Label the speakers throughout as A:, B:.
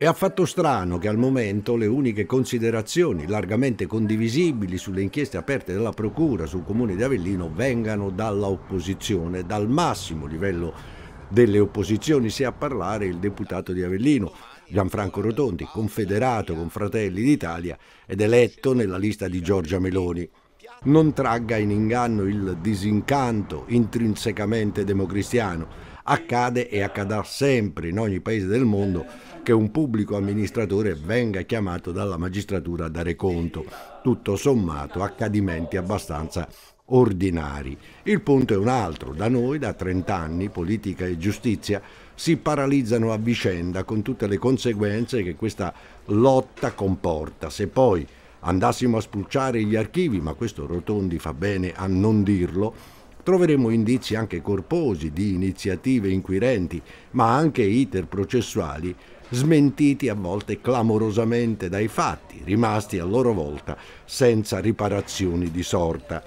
A: È affatto strano che al momento le uniche considerazioni largamente condivisibili sulle inchieste aperte dalla Procura sul Comune di Avellino vengano dall'opposizione, dal massimo livello delle opposizioni sia a parlare il deputato di Avellino, Gianfranco Rotondi, confederato con Fratelli d'Italia ed eletto nella lista di Giorgia Meloni. Non tragga in inganno il disincanto intrinsecamente democristiano accade e accadrà sempre in ogni paese del mondo che un pubblico amministratore venga chiamato dalla magistratura a dare conto. Tutto sommato accadimenti abbastanza ordinari. Il punto è un altro, da noi da 30 anni politica e giustizia si paralizzano a vicenda con tutte le conseguenze che questa lotta comporta. Se poi andassimo a spulciare gli archivi, ma questo Rotondi fa bene a non dirlo, troveremo indizi anche corposi di iniziative inquirenti, ma anche iter processuali smentiti a volte clamorosamente dai fatti, rimasti a loro volta senza riparazioni di sorta.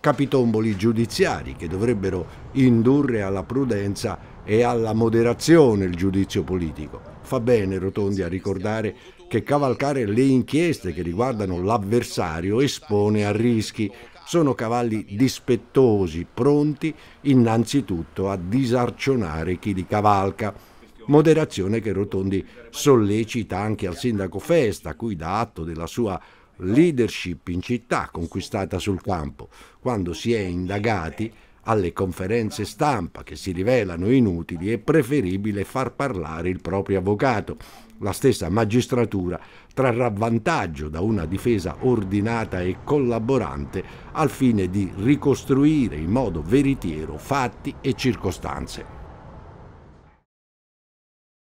A: Capitomboli giudiziari che dovrebbero indurre alla prudenza e alla moderazione il giudizio politico. Fa bene Rotondi a ricordare che cavalcare le inchieste che riguardano l'avversario espone a rischi, sono cavalli dispettosi, pronti innanzitutto a disarcionare chi li cavalca. Moderazione che Rotondi sollecita anche al sindaco Festa, cui dà atto della sua leadership in città conquistata sul campo, quando si è indagati alle conferenze stampa che si rivelano inutili è preferibile far parlare il proprio avvocato. La stessa magistratura trarrà vantaggio da una difesa ordinata e collaborante al fine di ricostruire in modo veritiero fatti e circostanze.